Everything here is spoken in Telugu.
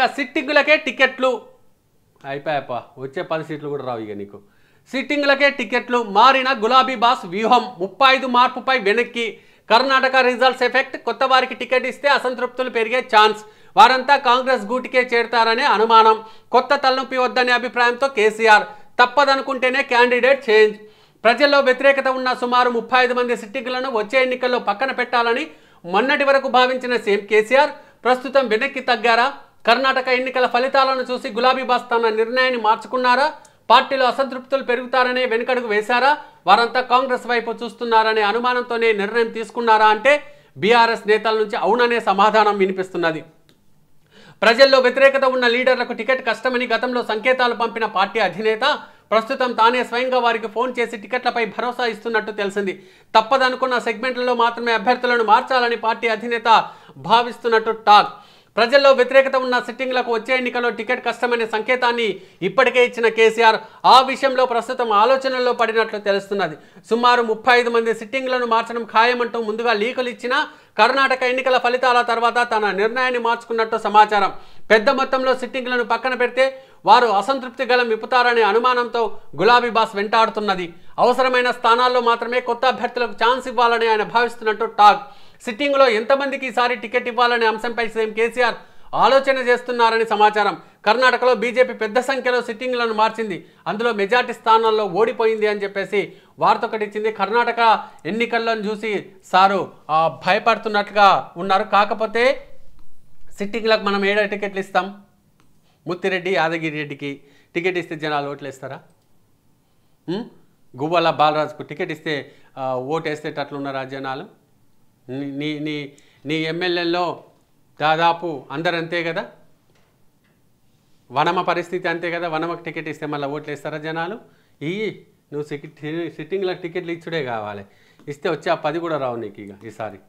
ఇంకా సిట్టింగులకే టికెట్లు అయిపోయాప వచ్చే పది సీట్లు కూడా రావు ఇక నీకు సిట్టింగులకే టికెట్లు మారిన గులాబీ బాస్ వ్యూహం ముప్పై ఐదు మార్పుపై వెనక్కి కర్ణాటక రిజల్ట్స్ ఎఫెక్ట్ కొత్త వారికి టికెట్ ఇస్తే అసంతృప్తులు పెరిగే ఛాన్స్ వారంతా కాంగ్రెస్ గూటికే చేరతారనే అనుమానం కొత్త తలనొప్పి వద్దనే అభిప్రాయంతో కేసీఆర్ తప్పదనుకుంటేనే క్యాండిడేట్ చేంజ్ ప్రజల్లో వ్యతిరేకత ఉన్న సుమారు ముప్పై ఐదు మంది సిట్టింగులను వచ్చే ఎన్నికల్లో పక్కన పెట్టాలని మొన్నటి వరకు భావించిన సీఎం కేసీఆర్ ప్రస్తుతం వెనక్కి తగ్గారా కర్ణాటక ఎన్నికల ఫలితాలను చూసి బాస్ తన నిర్ణయాన్ని మార్చుకున్నారా పార్టీలో అసంతృప్తులు పెరుగుతారనే వెనుకడుగు వేశారా వారంతా కాంగ్రెస్ వైపు చూస్తున్నారనే అనుమానంతోనే నిర్ణయం తీసుకున్నారా అంటే బీఆర్ఎస్ నేతల నుంచి అవుననే సమాధానం వినిపిస్తున్నది ప్రజల్లో వ్యతిరేకత ఉన్న లీడర్లకు టికెట్ కష్టమని గతంలో సంకేతాలు పంపిన పార్టీ అధినేత ప్రస్తుతం తానే స్వయంగా వారికి ఫోన్ చేసి టికెట్లపై భరోసా ఇస్తున్నట్టు తెలిసింది తప్పదనుకున్న సెగ్మెంట్లలో మాత్రమే అభ్యర్థులను మార్చాలని పార్టీ అధినేత భావిస్తున్నట్టు టాక్ ప్రజల్లో వ్యతిరేకత ఉన్న సిట్టింగ్లకు వచ్చే ఎన్నికల్లో టికెట్ కష్టమనే సంకేతాన్ని ఇప్పటికే ఇచ్చిన కేసీఆర్ ఆ విషయంలో ప్రస్తుతం ఆలోచనల్లో పడినట్లు తెలుస్తున్నది సుమారు ముప్పై మంది సిట్టింగ్లను మార్చడం ఖాయమంటూ ముందుగా లీకులు ఇచ్చిన కర్ణాటక ఎన్నికల ఫలితాల తర్వాత తన నిర్ణయాన్ని మార్చుకున్నట్టు సమాచారం పెద్ద మొత్తంలో సిట్టింగ్లను పక్కన పెడితే వారు అసంతృప్తి గలం విప్పుతారనే అనుమానంతో గులాబీ బాస్ వెంటాడుతున్నది అవసరమైన స్థానాల్లో మాత్రమే కొత్త అభ్యర్థులకు ఛాన్స్ ఇవ్వాలని ఆయన భావిస్తున్నట్టు టాక్ సిట్టింగ్లో ఎంతమందికి ఈసారి టికెట్ ఇవ్వాలనే అంశంపై సీఎం కేసీఆర్ ఆలోచన చేస్తున్నారని సమాచారం కర్ణాటకలో బీజేపీ పెద్ద సంఖ్యలో సిట్టింగ్లను మార్చింది అందులో మెజార్టీ స్థానాల్లో ఓడిపోయింది అని చెప్పేసి వార్త ఒకటి ఇచ్చింది కర్ణాటక ఎన్నికల్లో చూసి సారు భయపడుతున్నట్లుగా ఉన్నారు కాకపోతే సిట్టింగ్లకు మనం ఏడా టికెట్లు ఇస్తాం ముత్తిరెడ్డి యాదగిరి రెడ్డికి టికెట్ ఇస్తే జనాలు ఓట్లు వేస్తారా గువ్వాల బాలరాజుకు టికెట్ ఇస్తే ఓటు వేస్తేటట్లున్నారా జనాలు నీ నీ నీ ఎమ్మెల్యేల్లో దాదాపు అందరు అంతే కదా వనమ పరిస్థితి అంతే కదా వనమకు టికెట్ ఇస్తే మళ్ళీ ఓట్లు వేస్తారా జనాలు ఈ నువ్వు సిట్టింగ్లకు టికెట్లు ఇచ్చుడే కావాలి ఇస్తే వచ్చి ఆ పది కూడా రావు నీకు ఇక ఈసారి